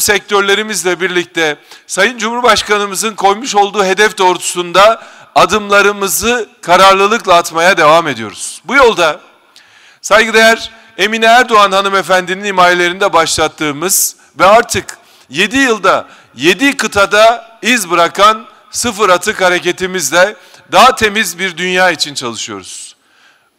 sektörlerimizle birlikte Sayın Cumhurbaşkanımızın koymuş olduğu hedef doğrultusunda adımlarımızı kararlılıkla atmaya devam ediyoruz. Bu yolda saygıdeğer Emine Erdoğan hanımefendinin himayelerinde başlattığımız ve artık 7 yılda 7 kıtada iz bırakan sıfır atık hareketimizle daha temiz bir dünya için çalışıyoruz.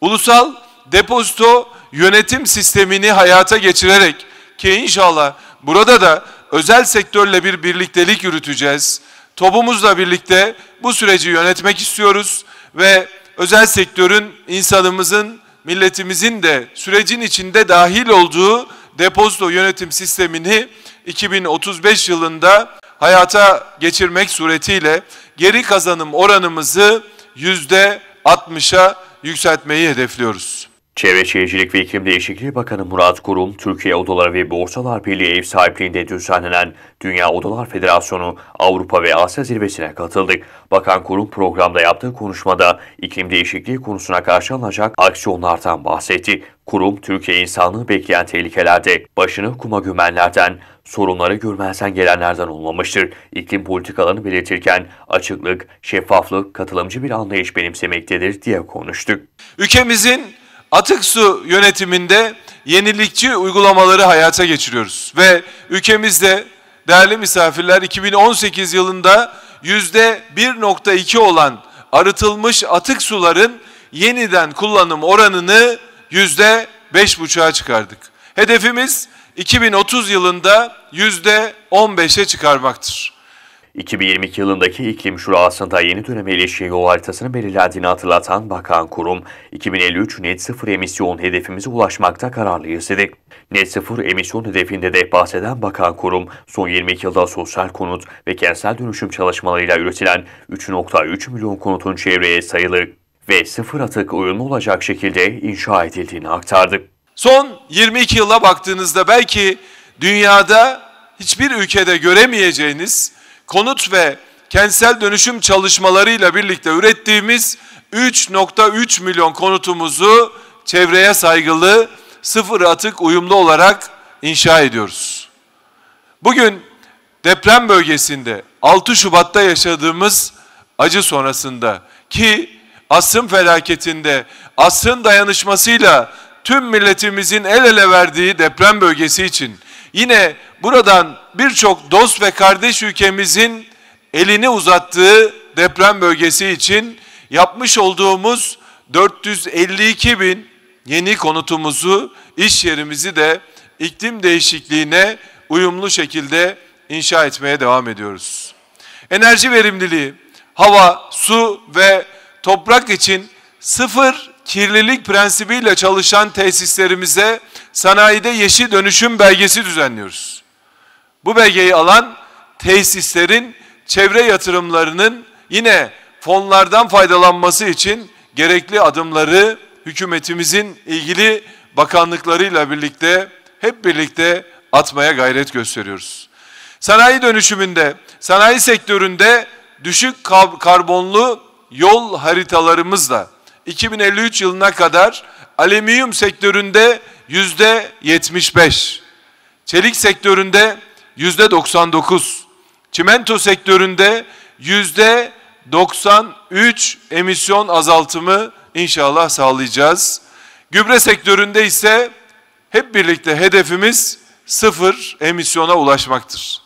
Ulusal depozito yönetim sistemini hayata geçirerek ki inşallah burada da özel sektörle bir birliktelik yürüteceğiz. Topumuzla birlikte bu süreci yönetmek istiyoruz ve özel sektörün insanımızın, milletimizin de sürecin içinde dahil olduğu depozito yönetim sistemini 2035 yılında hayata geçirmek suretiyle geri kazanım oranımızı yüzde %60'a yükseltmeyi hedefliyoruz. Çevre Şehircilik ve İklim Değişikliği Bakanı Murat Kurum, Türkiye Odalar ve Borsalar Birliği ev sahipliğinde düzenlenen Dünya Odalar Federasyonu Avrupa ve Asya Zirvesi'ne katıldı. Bakan Kurum programda yaptığı konuşmada iklim değişikliği konusuna karşı alınacak aksiyonlardan bahsetti. Kurum, Türkiye insanlığı bekleyen tehlikelerde başını kuma gümenlerden, sorunları görmezden gelenlerden olmamıştır. İklim politikalarını belirtirken açıklık, şeffaflık, katılımcı bir anlayış benimsemektedir diye konuştuk. Ülkemizin atık su yönetiminde yenilikçi uygulamaları hayata geçiriyoruz. Ve ülkemizde değerli misafirler 2018 yılında yüzde %1.2 olan arıtılmış atık suların yeniden kullanım oranını yüzde beş buçuğa çıkardık. Hedefimiz 2030 yılında yüzde on beşe çıkarmaktır. 2022 yılındaki iklim şurasında yeni döneme ilişkin yol haritasını belirlendiğini hatırlatan bakan kurum, 2053 net sıfır emisyon hedefimize ulaşmakta kararlıyız dedi. Net sıfır emisyon hedefinde de bahseden bakan kurum, son 22 yılda sosyal konut ve kentsel dönüşüm çalışmalarıyla üretilen 3.3 milyon konutun çevreye sayılı ve sıfır atık uyumlu olacak şekilde inşa edildiğini aktardı. Son 22 yıla baktığınızda belki dünyada hiçbir ülkede göremeyeceğiniz konut ve kentsel dönüşüm çalışmalarıyla birlikte ürettiğimiz 3.3 milyon konutumuzu çevreye saygılı, sıfır atık uyumlu olarak inşa ediyoruz. Bugün deprem bölgesinde 6 Şubat'ta yaşadığımız acı sonrasında ki asrın felaketinde asrın dayanışmasıyla tüm milletimizin el ele verdiği deprem bölgesi için yine buradan birçok dost ve kardeş ülkemizin elini uzattığı deprem bölgesi için yapmış olduğumuz 452 bin yeni konutumuzu, iş yerimizi de iklim değişikliğine uyumlu şekilde inşa etmeye devam ediyoruz. Enerji verimliliği, hava, su ve toprak için sıfır kirlilik prensibiyle çalışan tesislerimize sanayide yeşil dönüşüm belgesi düzenliyoruz. Bu belgeyi alan tesislerin çevre yatırımlarının yine fonlardan faydalanması için gerekli adımları hükümetimizin ilgili bakanlıklarıyla birlikte hep birlikte atmaya gayret gösteriyoruz. Sanayi dönüşümünde, sanayi sektöründe düşük karbonlu yol haritalarımızla 2053 yılına kadar alüminyum sektöründe yüzde 75, çelik sektöründe yüzde 99, çimento sektöründe yüzde 93 emisyon azaltımı inşallah sağlayacağız. Gübre sektöründe ise hep birlikte hedefimiz sıfır emisyona ulaşmaktır.